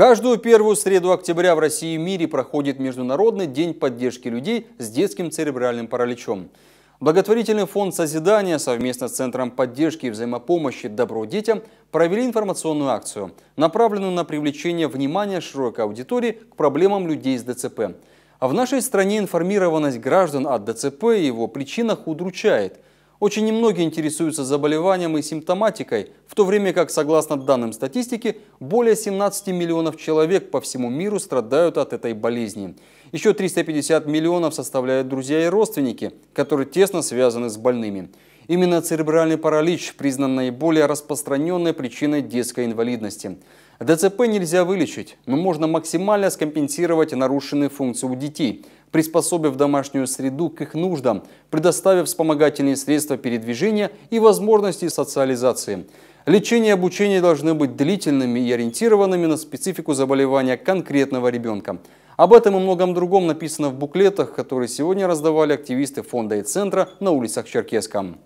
Каждую первую среду октября в России и мире проходит Международный день поддержки людей с детским церебральным параличом. Благотворительный фонд «Созидание» совместно с Центром поддержки и взаимопомощи «Добро детям» провели информационную акцию, направленную на привлечение внимания широкой аудитории к проблемам людей с ДЦП. А в нашей стране информированность граждан о ДЦП и его причинах удручает – очень немногие интересуются заболеванием и симптоматикой, в то время как, согласно данным статистики, более 17 миллионов человек по всему миру страдают от этой болезни. Еще 350 миллионов составляют друзья и родственники, которые тесно связаны с больными. Именно церебральный паралич признан наиболее распространенной причиной детской инвалидности. ДЦП нельзя вылечить, но можно максимально скомпенсировать нарушенные функции у детей – приспособив домашнюю среду к их нуждам, предоставив вспомогательные средства передвижения и возможности социализации. Лечение и обучение должны быть длительными и ориентированными на специфику заболевания конкретного ребенка. Об этом и многом другом написано в буклетах, которые сегодня раздавали активисты фонда и центра на улицах Черкесском.